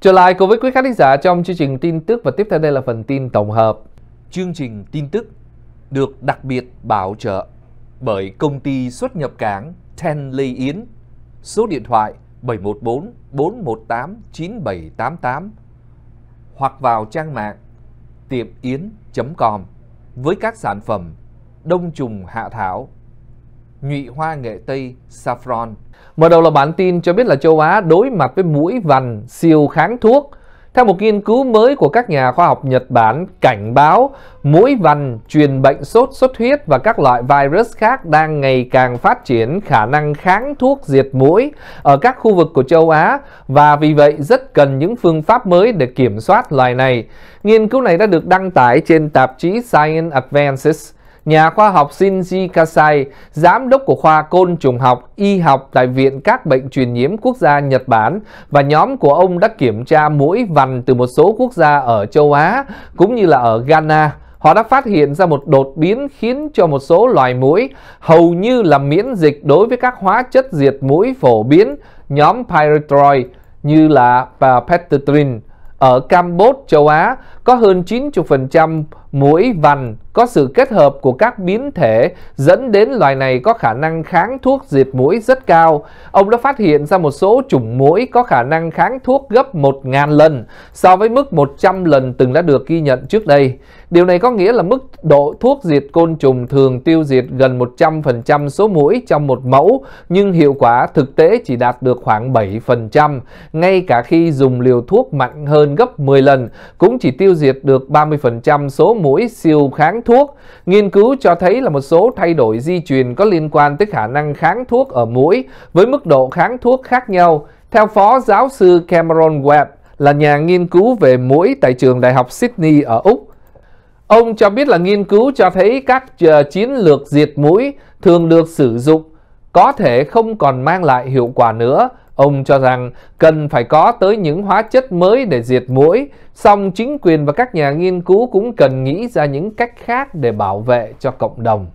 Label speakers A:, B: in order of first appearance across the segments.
A: Trở lại cùng với quý khán giả trong chương trình tin tức và tiếp theo đây là phần tin tổng hợp. Chương trình tin tức được đặc biệt bảo trợ bởi công ty xuất nhập cảng Ten Lê Yến, số điện thoại 714 418 9788 hoặc vào trang mạng tiệm yến.com với các sản phẩm đông trùng hạ thảo nhụy hoa nghệ Tây saffron. Mở đầu là bản tin cho biết là châu Á đối mặt với mũi vằn siêu kháng thuốc. Theo một nghiên cứu mới của các nhà khoa học Nhật Bản cảnh báo, mũi vằn truyền bệnh sốt xuất huyết và các loại virus khác đang ngày càng phát triển khả năng kháng thuốc diệt mũi ở các khu vực của châu Á và vì vậy rất cần những phương pháp mới để kiểm soát loài này. Nghiên cứu này đã được đăng tải trên tạp chí Science Advances nhà khoa học Shinji Kasai, giám đốc của khoa côn trùng học, y học tại Viện các bệnh truyền nhiễm quốc gia Nhật Bản và nhóm của ông đã kiểm tra mũi vằn từ một số quốc gia ở châu Á cũng như là ở Ghana. Họ đã phát hiện ra một đột biến khiến cho một số loài mũi hầu như là miễn dịch đối với các hóa chất diệt mũi phổ biến nhóm pyrethroid như là peptidin ở Campuchia, châu Á có hơn 90% mũi vằn có sự kết hợp của các biến thể dẫn đến loài này có khả năng kháng thuốc diệt mũi rất cao. Ông đã phát hiện ra một số chủng mũi có khả năng kháng thuốc gấp 1.000 lần so với mức 100 lần từng đã được ghi nhận trước đây. Điều này có nghĩa là mức độ thuốc diệt côn trùng thường tiêu diệt gần 100% số mũi trong một mẫu, nhưng hiệu quả thực tế chỉ đạt được khoảng 7%, ngay cả khi dùng liều thuốc mạnh hơn gấp 10 lần, cũng chỉ tiêu diệt được 30% số mũi siêu kháng thuốc. Nghiên cứu cho thấy là một số thay đổi di truyền có liên quan tới khả năng kháng thuốc ở mũi với mức độ kháng thuốc khác nhau. Theo phó giáo sư Cameron Webb, là nhà nghiên cứu về mũi tại trường Đại học Sydney ở Úc, Ông cho biết là nghiên cứu cho thấy các ờ, chiến lược diệt mũi thường được sử dụng có thể không còn mang lại hiệu quả nữa. Ông cho rằng cần phải có tới những hóa chất mới để diệt mũi, song chính quyền và các nhà nghiên cứu cũng cần nghĩ ra những cách khác để bảo vệ cho cộng đồng.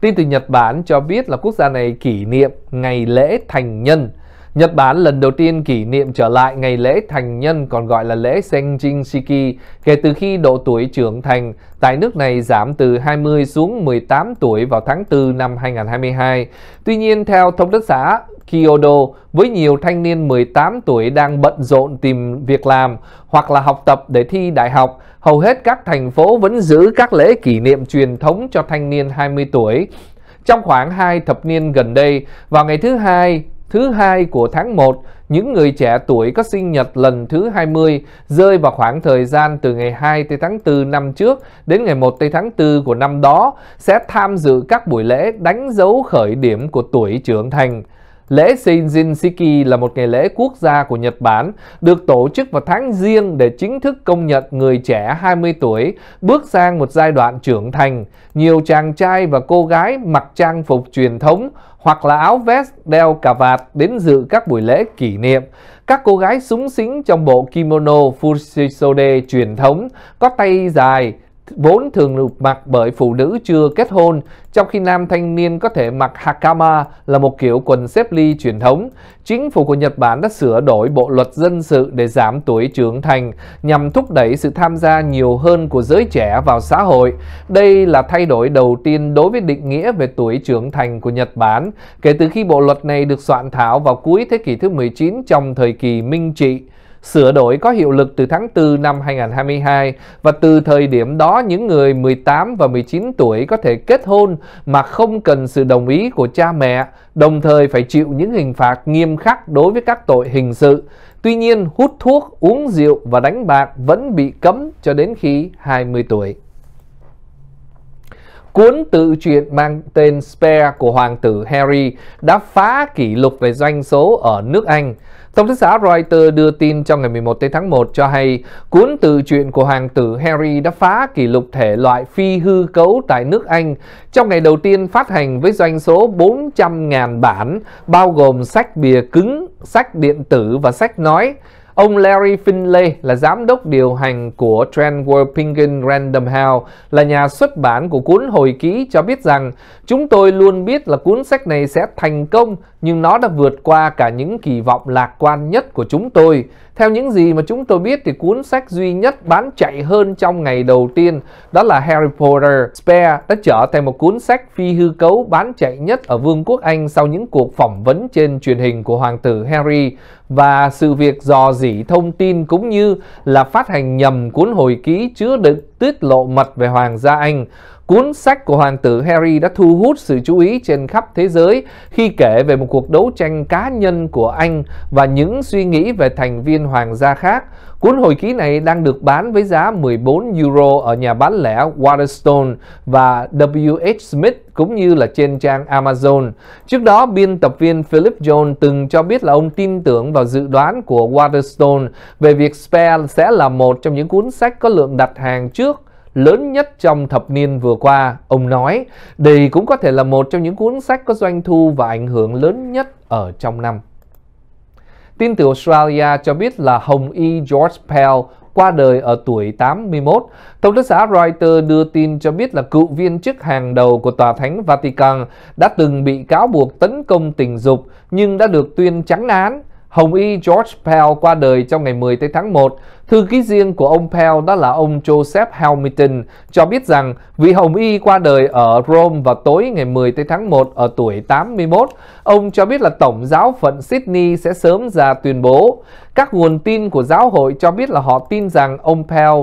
A: Tin từ Nhật Bản cho biết là quốc gia này kỷ niệm ngày lễ thành nhân – Nhật Bản lần đầu tiên kỷ niệm trở lại ngày lễ thành nhân còn gọi là lễ Senjin Shiki kể từ khi độ tuổi trưởng thành tại nước này giảm từ 20 xuống 18 tuổi vào tháng 4 năm 2022. Tuy nhiên, theo thông tấn xã Kyoto, với nhiều thanh niên 18 tuổi đang bận rộn tìm việc làm hoặc là học tập để thi đại học, hầu hết các thành phố vẫn giữ các lễ kỷ niệm truyền thống cho thanh niên 20 tuổi. Trong khoảng hai thập niên gần đây, vào ngày thứ hai thứ hai của tháng 1, những người trẻ tuổi có sinh nhật lần thứ 20 rơi vào khoảng thời gian từ ngày 2 tới tháng 4 năm trước đến ngày 1 tây tháng 4 của năm đó sẽ tham dự các buổi lễ đánh dấu khởi điểm của tuổi trưởng thành. Lễ Seijinshiki là một ngày lễ quốc gia của Nhật Bản, được tổ chức vào tháng riêng để chính thức công nhận người trẻ 20 tuổi bước sang một giai đoạn trưởng thành. Nhiều chàng trai và cô gái mặc trang phục truyền thống hoặc là áo vest đeo cà vạt đến dự các buổi lễ kỷ niệm. Các cô gái súng xính trong bộ kimono Fushishode truyền thống, có tay dài, vốn thường được mặc bởi phụ nữ chưa kết hôn, trong khi nam thanh niên có thể mặc hakama là một kiểu quần xếp ly truyền thống. Chính phủ của Nhật Bản đã sửa đổi bộ luật dân sự để giảm tuổi trưởng thành nhằm thúc đẩy sự tham gia nhiều hơn của giới trẻ vào xã hội. Đây là thay đổi đầu tiên đối với định nghĩa về tuổi trưởng thành của Nhật Bản kể từ khi bộ luật này được soạn thảo vào cuối thế kỷ thứ 19 trong thời kỳ Minh trị sửa đổi có hiệu lực từ tháng 4 năm 2022 và từ thời điểm đó những người 18 và 19 tuổi có thể kết hôn mà không cần sự đồng ý của cha mẹ, đồng thời phải chịu những hình phạt nghiêm khắc đối với các tội hình sự. Tuy nhiên, hút thuốc, uống rượu và đánh bạc vẫn bị cấm cho đến khi 20 tuổi. Cuốn tự truyện mang tên Spare của hoàng tử Harry đã phá kỷ lục về doanh số ở nước Anh. Tổng thống xã Reuters đưa tin trong ngày 11 tháng 1 cho hay cuốn tự truyện của hoàng tử Harry đã phá kỷ lục thể loại phi hư cấu tại nước Anh trong ngày đầu tiên phát hành với doanh số 400.000 bản, bao gồm sách bìa cứng, sách điện tử và sách nói. Ông Larry Finlay là giám đốc điều hành của Trendwell Random House, là nhà xuất bản của cuốn hồi ký cho biết rằng chúng tôi luôn biết là cuốn sách này sẽ thành công nhưng nó đã vượt qua cả những kỳ vọng lạc quan nhất của chúng tôi. Theo những gì mà chúng tôi biết thì cuốn sách duy nhất bán chạy hơn trong ngày đầu tiên đó là Harry Potter Spare đã trở thành một cuốn sách phi hư cấu bán chạy nhất ở Vương quốc Anh sau những cuộc phỏng vấn trên truyền hình của hoàng tử Harry và sự việc dò dỉ thông tin cũng như là phát hành nhầm cuốn hồi ký chứa đựng tiết lộ mật về hoàng gia Anh. Cuốn sách của hoàng tử Harry đã thu hút sự chú ý trên khắp thế giới khi kể về một cuộc đấu tranh cá nhân của anh và những suy nghĩ về thành viên hoàng gia khác. Cuốn hồi ký này đang được bán với giá 14 euro ở nhà bán lẻ Waterstone và WH Smith cũng như là trên trang Amazon. Trước đó, biên tập viên Philip Jones từng cho biết là ông tin tưởng vào dự đoán của Waterstone về việc Spare sẽ là một trong những cuốn sách có lượng đặt hàng trước lớn nhất trong thập niên vừa qua, ông nói. Đây cũng có thể là một trong những cuốn sách có doanh thu và ảnh hưởng lớn nhất ở trong năm. Tin từ Australia cho biết là Hồng Y George Pell qua đời ở tuổi 81. Thông tấn xã Reuters đưa tin cho biết là cựu viên chức hàng đầu của Tòa Thánh Vatican đã từng bị cáo buộc tấn công tình dục nhưng đã được tuyên trắng án. Hồng Y George Pell qua đời trong ngày 10 tháng 1 Thư ký riêng của ông Pell đó là ông Joseph Hamilton cho biết rằng vị Hồng Y qua đời ở Rome vào tối ngày 10 tháng 1 ở tuổi 81. Ông cho biết là Tổng giáo phận Sydney sẽ sớm ra tuyên bố. Các nguồn tin của giáo hội cho biết là họ tin rằng ông Pell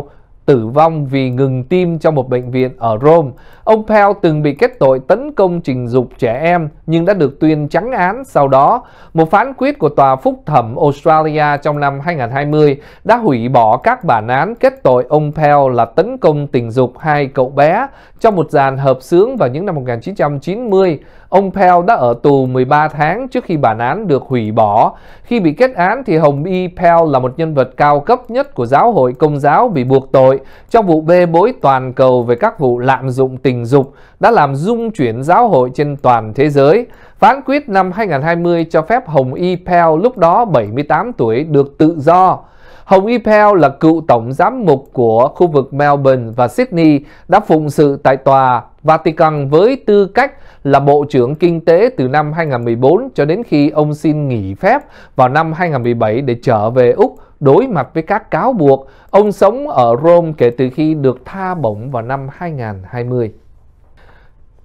A: tử vong vì ngừng tim trong một bệnh viện ở Rome. Ông Pell từng bị kết tội tấn công tình dục trẻ em nhưng đã được tuyên trắng án sau đó. Một phán quyết của Tòa Phúc thẩm Australia trong năm 2020 đã hủy bỏ các bản án kết tội ông Pell là tấn công tình dục hai cậu bé trong một dàn hợp xướng vào những năm 1990. Ông Pell đã ở tù 13 tháng trước khi bản án được hủy bỏ. Khi bị kết án thì Hồng Y Pell là một nhân vật cao cấp nhất của giáo hội công giáo bị buộc tội trong vụ bê bối toàn cầu về các vụ lạm dụng tình dục đã làm rung chuyển giáo hội trên toàn thế giới. Phán quyết năm 2020 cho phép Hồng Y Pell lúc đó 78 tuổi được tự do. Hồng Y Pell là cựu tổng giám mục của khu vực Melbourne và Sydney đã phụng sự tại tòa Vatican với tư cách là Bộ trưởng Kinh tế từ năm 2014 cho đến khi ông xin nghỉ phép vào năm 2017 để trở về Úc đối mặt với các cáo buộc. Ông sống ở Rome kể từ khi được tha bổng vào năm 2020.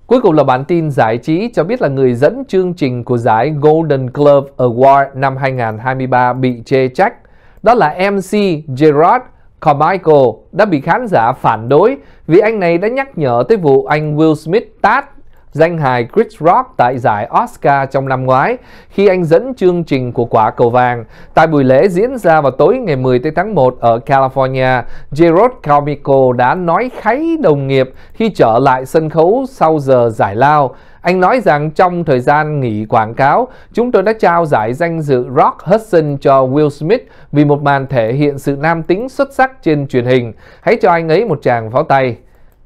A: Cuối cùng là bản tin giải trí cho biết là người dẫn chương trình của giải Golden Globe Award năm 2023 bị chê trách. Đó là MC Gerard Carmichael đã bị khán giả phản đối vì anh này đã nhắc nhở tới vụ anh Will Smith tát danh hài Chris Rock tại giải Oscar trong năm ngoái khi anh dẫn chương trình của quả cầu vàng. Tại buổi lễ diễn ra vào tối ngày 10 tháng 1 ở California, Gerard Carmichael đã nói kháy đồng nghiệp khi trở lại sân khấu sau giờ giải lao. Anh nói rằng trong thời gian nghỉ quảng cáo, chúng tôi đã trao giải danh dự Rock Hudson cho Will Smith vì một màn thể hiện sự nam tính xuất sắc trên truyền hình. Hãy cho anh ấy một tràng pháo tay.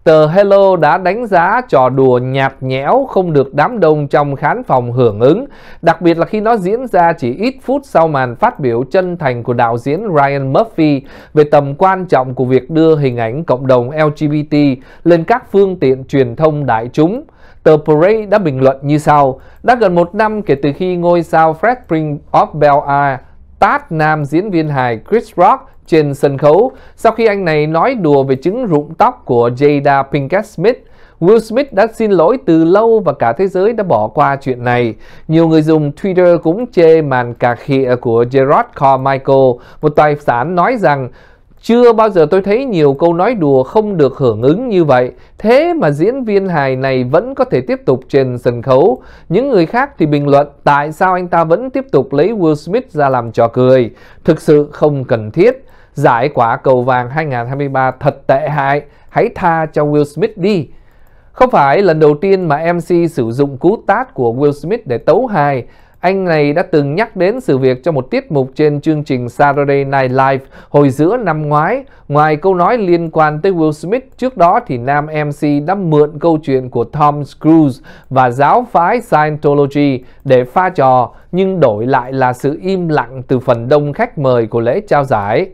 A: Tờ Hello đã đánh giá trò đùa nhạt nhẽo không được đám đông trong khán phòng hưởng ứng, đặc biệt là khi nó diễn ra chỉ ít phút sau màn phát biểu chân thành của đạo diễn Ryan Murphy về tầm quan trọng của việc đưa hình ảnh cộng đồng LGBT lên các phương tiện truyền thông đại chúng. Tờ Parade đã bình luận như sau, đã gần một năm kể từ khi ngôi sao Fred Prince of Bel-Air tát nam diễn viên hài Chris Rock trên sân khấu sau khi anh này nói đùa về chứng rụng tóc của Jada Pinkett Smith. Will Smith đã xin lỗi từ lâu và cả thế giới đã bỏ qua chuyện này. Nhiều người dùng Twitter cũng chê màn cà khịa của Gerard Carmichael, một tài sản nói rằng chưa bao giờ tôi thấy nhiều câu nói đùa không được hưởng ứng như vậy. Thế mà diễn viên hài này vẫn có thể tiếp tục trên sân khấu. Những người khác thì bình luận tại sao anh ta vẫn tiếp tục lấy Will Smith ra làm trò cười. Thực sự không cần thiết. Giải quả cầu vàng 2023 thật tệ hại, hãy tha cho Will Smith đi. Không phải lần đầu tiên mà MC sử dụng cú tát của Will Smith để tấu hài. Anh này đã từng nhắc đến sự việc trong một tiết mục trên chương trình Saturday Night Live hồi giữa năm ngoái. Ngoài câu nói liên quan tới Will Smith, trước đó thì nam MC đã mượn câu chuyện của Tom Cruise và giáo phái Scientology để pha trò, nhưng đổi lại là sự im lặng từ phần đông khách mời của lễ trao giải.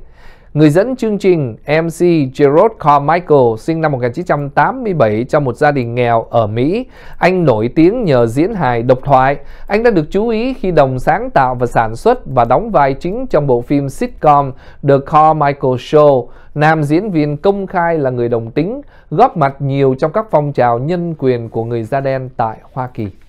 A: Người dẫn chương trình MC Gerald Carmichael sinh năm 1987 trong một gia đình nghèo ở Mỹ. Anh nổi tiếng nhờ diễn hài độc thoại. Anh đã được chú ý khi đồng sáng tạo và sản xuất và đóng vai chính trong bộ phim sitcom The Carmichael Show. Nam diễn viên công khai là người đồng tính, góp mặt nhiều trong các phong trào nhân quyền của người da đen tại Hoa Kỳ.